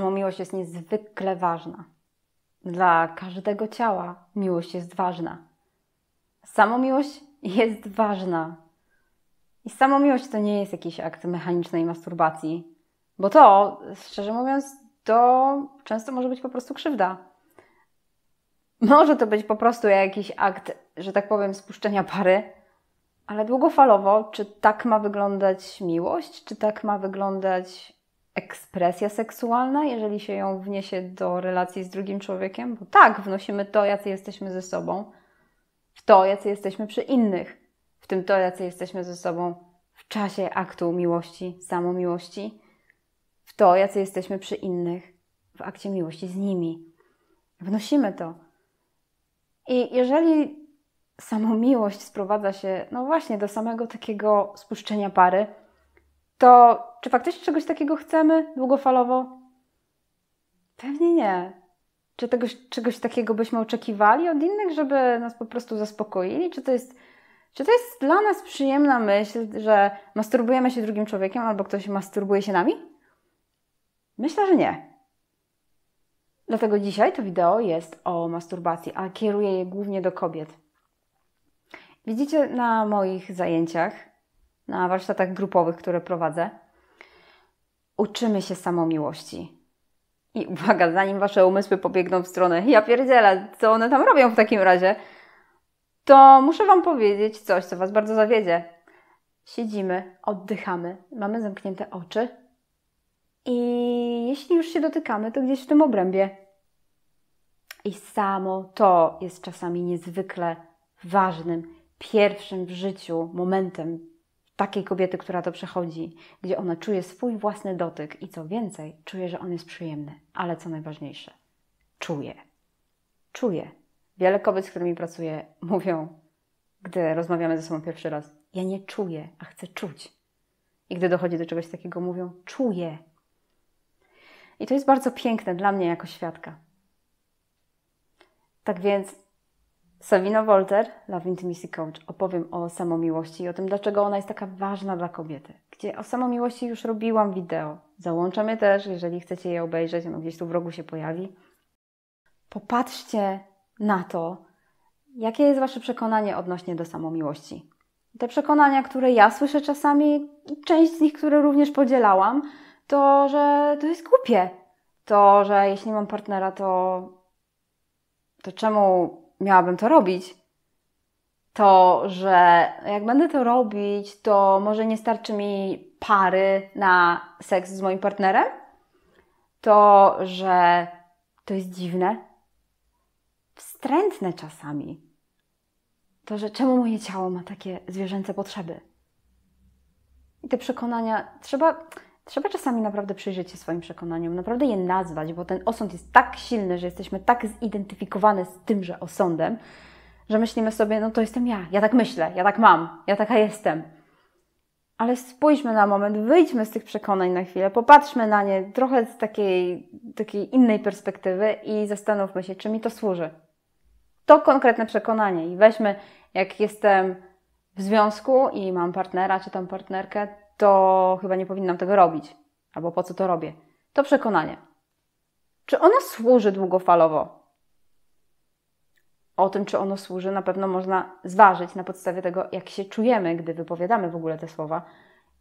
miłość jest niezwykle ważna. Dla każdego ciała miłość jest ważna. miłość jest ważna. I miłość to nie jest jakiś akt mechanicznej masturbacji, bo to, szczerze mówiąc, to często może być po prostu krzywda. Może to być po prostu jakiś akt, że tak powiem, spuszczenia pary, ale długofalowo, czy tak ma wyglądać miłość, czy tak ma wyglądać ekspresja seksualna, jeżeli się ją wniesie do relacji z drugim człowiekiem? Bo tak, wnosimy to, jacy jesteśmy ze sobą, w to, jacy jesteśmy przy innych, w tym to, jacy jesteśmy ze sobą w czasie aktu miłości, samomiłości, w to, jacy jesteśmy przy innych w akcie miłości z nimi. Wnosimy to. I jeżeli samomiłość sprowadza się, no właśnie, do samego takiego spuszczenia pary, to czy faktycznie czegoś takiego chcemy długofalowo? Pewnie nie. Czy tego czegoś takiego byśmy oczekiwali od innych, żeby nas po prostu zaspokoili? Czy to jest czy to jest dla nas przyjemna myśl, że masturbujemy się drugim człowiekiem albo ktoś masturbuje się nami? Myślę, że nie. Dlatego dzisiaj to wideo jest o masturbacji, a kieruję je głównie do kobiet. Widzicie na moich zajęciach, na warsztatach grupowych, które prowadzę, uczymy się samomiłości. I uwaga, zanim wasze umysły pobiegną w stronę, ja pierdzielę, co one tam robią w takim razie, to muszę wam powiedzieć coś, co was bardzo zawiedzie. Siedzimy, oddychamy, mamy zamknięte oczy i jeśli już się dotykamy, to gdzieś w tym obrębie. I samo to jest czasami niezwykle ważnym, pierwszym w życiu momentem, takiej kobiety, która to przechodzi, gdzie ona czuje swój własny dotyk i co więcej, czuje, że on jest przyjemny. Ale co najważniejsze, czuje. Czuje. Wiele kobiet, z którymi pracuję, mówią, gdy rozmawiamy ze sobą pierwszy raz, ja nie czuję, a chcę czuć. I gdy dochodzi do czegoś takiego, mówią, czuję. I to jest bardzo piękne dla mnie jako świadka. Tak więc Sabina Wolter, Love Intimacy Coach, opowiem o samomiłości i o tym, dlaczego ona jest taka ważna dla kobiety. Gdzie o samomiłości już robiłam wideo. Załączam je też, jeżeli chcecie je obejrzeć, ono gdzieś tu w rogu się pojawi. Popatrzcie na to, jakie jest Wasze przekonanie odnośnie do samomiłości. Te przekonania, które ja słyszę czasami, część z nich, które również podzielałam, to, że to jest głupie. To, że jeśli mam partnera, to, to czemu miałabym to robić, to, że jak będę to robić, to może nie starczy mi pary na seks z moim partnerem, to, że to jest dziwne, wstrętne czasami, to, że czemu moje ciało ma takie zwierzęce potrzeby. I te przekonania trzeba Trzeba czasami naprawdę przyjrzeć się swoim przekonaniom, naprawdę je nazwać, bo ten osąd jest tak silny, że jesteśmy tak zidentyfikowane z tymże osądem, że myślimy sobie, no to jestem ja, ja tak myślę, ja tak mam, ja taka jestem. Ale spójrzmy na moment, wyjdźmy z tych przekonań na chwilę, popatrzmy na nie trochę z takiej, takiej innej perspektywy i zastanówmy się, czy mi to służy. To konkretne przekonanie i weźmy, jak jestem w związku i mam partnera czy tam partnerkę, to chyba nie powinnam tego robić, albo po co to robię. To przekonanie. Czy ono służy długofalowo? O tym, czy ono służy, na pewno można zważyć na podstawie tego, jak się czujemy, gdy wypowiadamy w ogóle te słowa,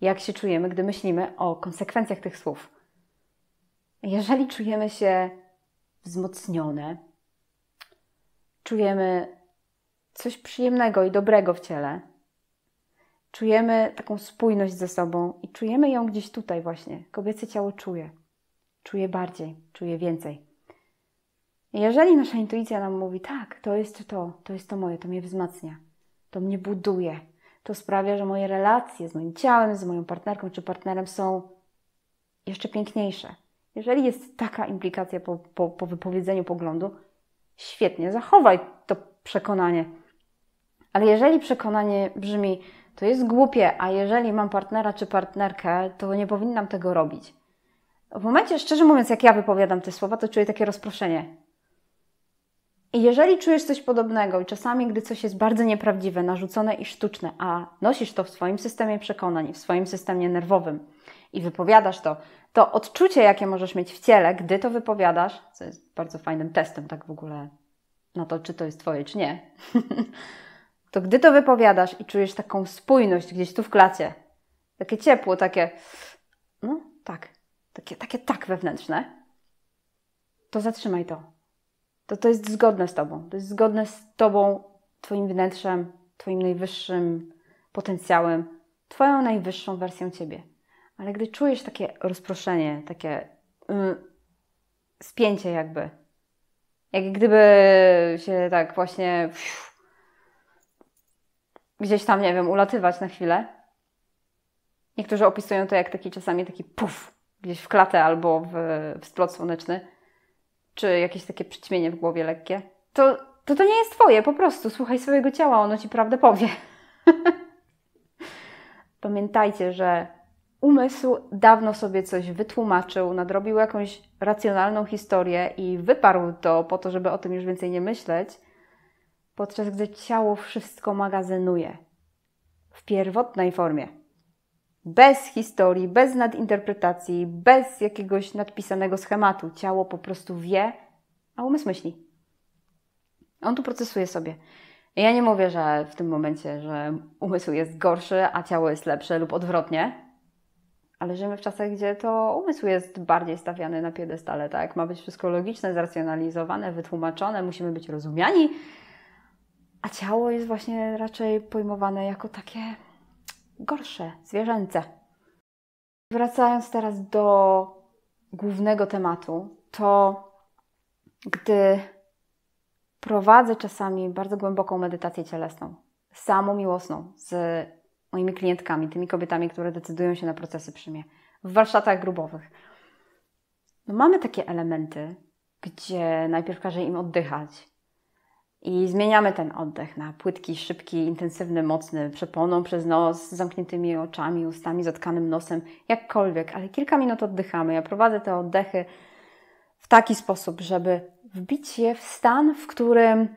jak się czujemy, gdy myślimy o konsekwencjach tych słów. Jeżeli czujemy się wzmocnione, czujemy coś przyjemnego i dobrego w ciele, czujemy taką spójność ze sobą i czujemy ją gdzieś tutaj właśnie. Kobiece ciało czuje. Czuje bardziej, czuje więcej. jeżeli nasza intuicja nam mówi, tak, to jest to, to jest to moje, to mnie wzmacnia, to mnie buduje, to sprawia, że moje relacje z moim ciałem, z moją partnerką czy partnerem są jeszcze piękniejsze. Jeżeli jest taka implikacja po, po, po wypowiedzeniu poglądu, świetnie, zachowaj to przekonanie. Ale jeżeli przekonanie brzmi, to jest głupie, a jeżeli mam partnera czy partnerkę, to nie powinnam tego robić. W momencie, szczerze mówiąc, jak ja wypowiadam te słowa, to czuję takie rozproszenie. I jeżeli czujesz coś podobnego i czasami, gdy coś jest bardzo nieprawdziwe, narzucone i sztuczne, a nosisz to w swoim systemie przekonań, w swoim systemie nerwowym i wypowiadasz to, to odczucie, jakie możesz mieć w ciele, gdy to wypowiadasz, co jest bardzo fajnym testem tak w ogóle na to, czy to jest Twoje, czy nie, to gdy to wypowiadasz i czujesz taką spójność gdzieś tu w klacie, takie ciepło, takie, no tak, takie, takie tak wewnętrzne, to zatrzymaj to. To, to jest zgodne z Tobą. To jest zgodne z Tobą, Twoim wnętrzem, Twoim najwyższym potencjałem, Twoją najwyższą wersją Ciebie. Ale gdy czujesz takie rozproszenie, takie yy, spięcie jakby, jak gdyby się tak właśnie gdzieś tam, nie wiem, ulatywać na chwilę. Niektórzy opisują to jak taki czasami taki puf, gdzieś w klatę albo w, w splot słoneczny, czy jakieś takie przyćmienie w głowie lekkie. To, to to nie jest twoje, po prostu słuchaj swojego ciała, ono ci prawdę powie. Pamiętajcie, że umysł dawno sobie coś wytłumaczył, nadrobił jakąś racjonalną historię i wyparł to po to, żeby o tym już więcej nie myśleć – podczas gdy ciało wszystko magazynuje w pierwotnej formie. Bez historii, bez nadinterpretacji, bez jakiegoś nadpisanego schematu. Ciało po prostu wie, a umysł myśli. On tu procesuje sobie. Ja nie mówię, że w tym momencie, że umysł jest gorszy, a ciało jest lepsze lub odwrotnie. Ale żyjemy w czasach, gdzie to umysł jest bardziej stawiany na piedestale, tak? Ma być wszystko logiczne, zracjonalizowane, wytłumaczone, musimy być rozumiani, a ciało jest właśnie raczej pojmowane jako takie gorsze, zwierzęce. Wracając teraz do głównego tematu, to gdy prowadzę czasami bardzo głęboką medytację cielesną, samą miłosną z moimi klientkami, tymi kobietami, które decydują się na procesy przy mnie, w warsztatach grubowych. No mamy takie elementy, gdzie najpierw każę im oddychać, i zmieniamy ten oddech na płytki, szybki, intensywny, mocny, przeponą przez nos, z zamkniętymi oczami, ustami, zatkanym nosem, jakkolwiek, ale kilka minut oddychamy. Ja prowadzę te oddechy w taki sposób, żeby wbić je w stan, w którym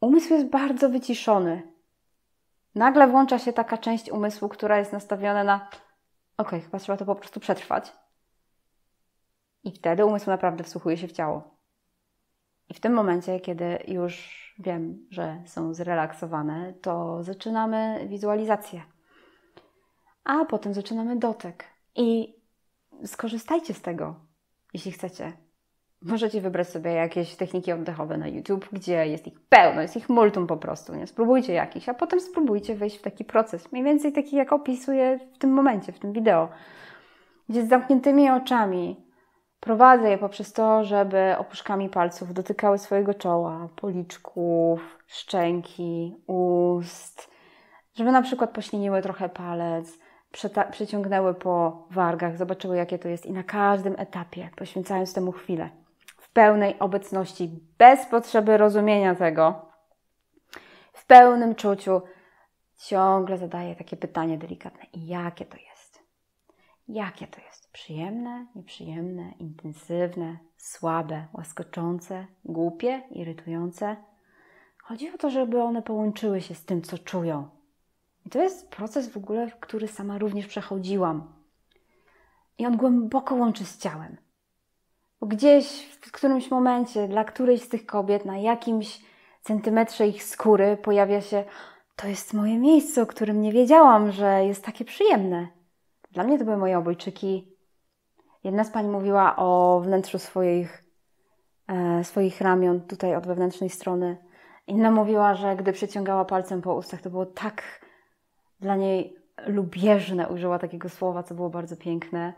umysł jest bardzo wyciszony. Nagle włącza się taka część umysłu, która jest nastawiona na ok, chyba trzeba to po prostu przetrwać. I wtedy umysł naprawdę wsłuchuje się w ciało. I w tym momencie, kiedy już wiem, że są zrelaksowane, to zaczynamy wizualizację. A potem zaczynamy dotyk. I skorzystajcie z tego, jeśli chcecie. Możecie wybrać sobie jakieś techniki oddechowe na YouTube, gdzie jest ich pełno, jest ich multum po prostu. Nie? Spróbujcie jakiś, a potem spróbujcie wejść w taki proces, mniej więcej taki, jak opisuję w tym momencie, w tym wideo, gdzie z zamkniętymi oczami Prowadzę je poprzez to, żeby opuszkami palców dotykały swojego czoła, policzków, szczęki, ust, żeby na przykład pośliniły trochę palec, przeciągnęły po wargach, zobaczyły jakie to jest i na każdym etapie, poświęcając temu chwilę, w pełnej obecności, bez potrzeby rozumienia tego, w pełnym czuciu, ciągle zadaję takie pytanie delikatne: jakie to jest? jakie to jest przyjemne, nieprzyjemne, intensywne, słabe, łaskoczące, głupie, irytujące. Chodzi o to, żeby one połączyły się z tym, co czują. I to jest proces w ogóle, który sama również przechodziłam. I on głęboko łączy z ciałem. Bo gdzieś w którymś momencie dla którejś z tych kobiet na jakimś centymetrze ich skóry pojawia się to jest moje miejsce, o którym nie wiedziałam, że jest takie przyjemne. Dla mnie to były moje obojczyki. Jedna z pań mówiła o wnętrzu swoich, e, swoich ramion, tutaj od wewnętrznej strony. Inna mówiła, że gdy przeciągała palcem po ustach, to było tak dla niej lubieżne, użyła takiego słowa, co było bardzo piękne.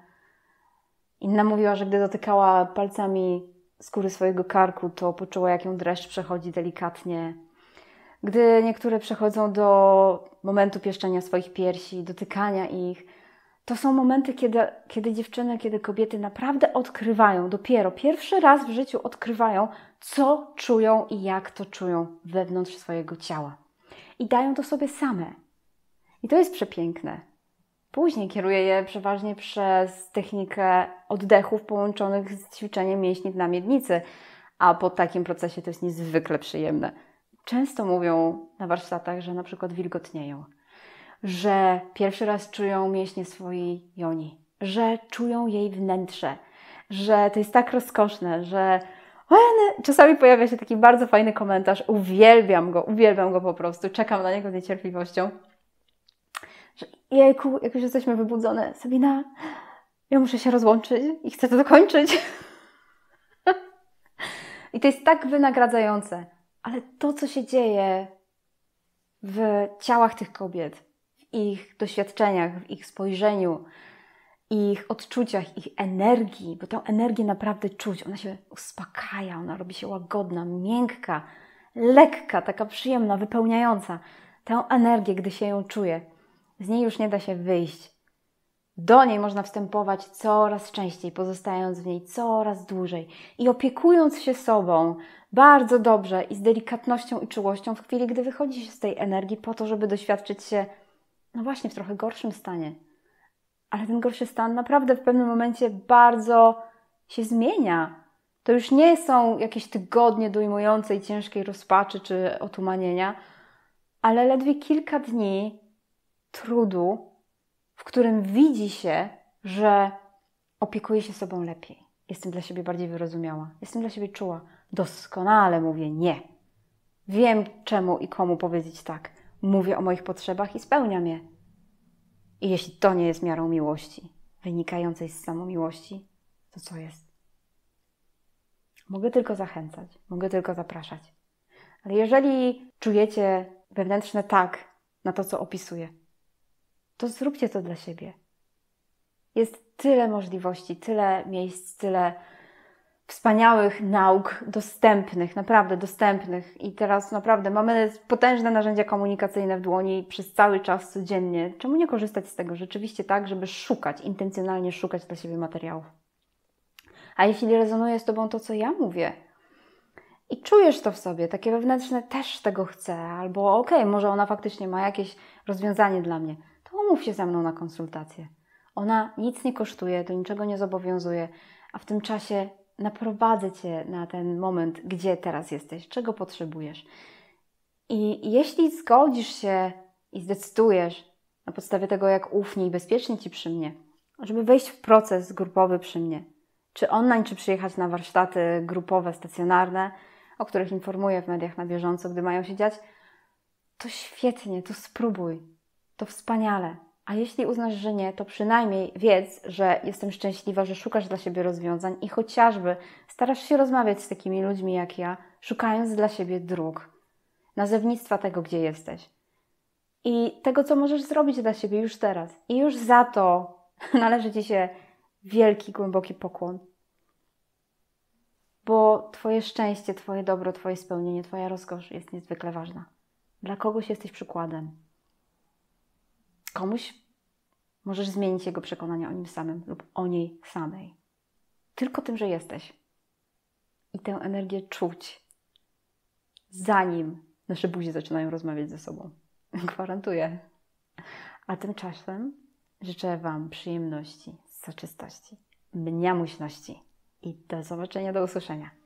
Inna mówiła, że gdy dotykała palcami skóry swojego karku, to poczuła, jak ją dreszcz przechodzi delikatnie. Gdy niektóre przechodzą do momentu pieszczenia swoich piersi, dotykania ich, to są momenty, kiedy, kiedy dziewczyny, kiedy kobiety naprawdę odkrywają, dopiero pierwszy raz w życiu odkrywają, co czują i jak to czują wewnątrz swojego ciała. I dają to sobie same. I to jest przepiękne. Później kieruję je przeważnie przez technikę oddechów połączonych z ćwiczeniem mięśni na miednicy, a po takim procesie to jest niezwykle przyjemne. Często mówią na warsztatach, że na przykład wilgotnieją że pierwszy raz czują mięśnie swojej joni, że czują jej wnętrze, że to jest tak rozkoszne, że czasami pojawia się taki bardzo fajny komentarz, uwielbiam go, uwielbiam go po prostu, czekam na niego z niecierpliwością, że jejku, jak już jesteśmy wybudzone, Sabina, ja muszę się rozłączyć i chcę to dokończyć. I to jest tak wynagradzające, ale to, co się dzieje w ciałach tych kobiet, ich doświadczeniach, w ich spojrzeniu, ich odczuciach, ich energii, bo tę energię naprawdę czuć. Ona się uspokaja, ona robi się łagodna, miękka, lekka, taka przyjemna, wypełniająca. Tę energię, gdy się ją czuje, z niej już nie da się wyjść. Do niej można wstępować coraz częściej, pozostając w niej coraz dłużej i opiekując się sobą bardzo dobrze i z delikatnością i czułością w chwili, gdy wychodzi się z tej energii, po to, żeby doświadczyć się no właśnie, w trochę gorszym stanie. Ale ten gorszy stan naprawdę w pewnym momencie bardzo się zmienia. To już nie są jakieś tygodnie dojmującej, ciężkiej rozpaczy czy otumanienia, ale ledwie kilka dni trudu, w którym widzi się, że opiekuję się sobą lepiej. Jestem dla siebie bardziej wyrozumiała, jestem dla siebie czuła. Doskonale mówię nie. Wiem, czemu i komu powiedzieć tak mówię o moich potrzebach i spełniam je. I jeśli to nie jest miarą miłości, wynikającej z samomiłości, to co jest? Mogę tylko zachęcać, mogę tylko zapraszać. Ale jeżeli czujecie wewnętrzne tak na to, co opisuję, to zróbcie to dla siebie. Jest tyle możliwości, tyle miejsc, tyle wspaniałych nauk dostępnych, naprawdę dostępnych. I teraz naprawdę mamy potężne narzędzia komunikacyjne w dłoni przez cały czas, codziennie. Czemu nie korzystać z tego rzeczywiście tak, żeby szukać, intencjonalnie szukać dla siebie materiałów? A jeśli rezonuje z Tobą to, co ja mówię, i czujesz to w sobie, takie wewnętrzne też tego chcę, albo okej, okay, może ona faktycznie ma jakieś rozwiązanie dla mnie, to umów się ze mną na konsultację. Ona nic nie kosztuje, do niczego nie zobowiązuje, a w tym czasie naprowadzę cię na ten moment, gdzie teraz jesteś, czego potrzebujesz. I jeśli zgodzisz się i zdecydujesz na podstawie tego, jak ufnie i bezpiecznie ci przy mnie, żeby wejść w proces grupowy przy mnie, czy online, czy przyjechać na warsztaty grupowe, stacjonarne, o których informuję w mediach na bieżąco, gdy mają się dziać, to świetnie, to spróbuj, to wspaniale. A jeśli uznasz, że nie, to przynajmniej wiedz, że jestem szczęśliwa, że szukasz dla siebie rozwiązań i chociażby starasz się rozmawiać z takimi ludźmi jak ja, szukając dla siebie dróg, nazewnictwa tego, gdzie jesteś i tego, co możesz zrobić dla siebie już teraz. I już za to należy Ci się wielki, głęboki pokłon. Bo Twoje szczęście, Twoje dobro, Twoje spełnienie, Twoja rozkosz jest niezwykle ważna. Dla kogoś jesteś przykładem komuś możesz zmienić jego przekonania o nim samym lub o niej samej. Tylko tym, że jesteś. I tę energię czuć, zanim nasze buzi zaczynają rozmawiać ze sobą. Gwarantuję. A tymczasem życzę Wam przyjemności, soczystości, mniamuśności i do zobaczenia, do usłyszenia.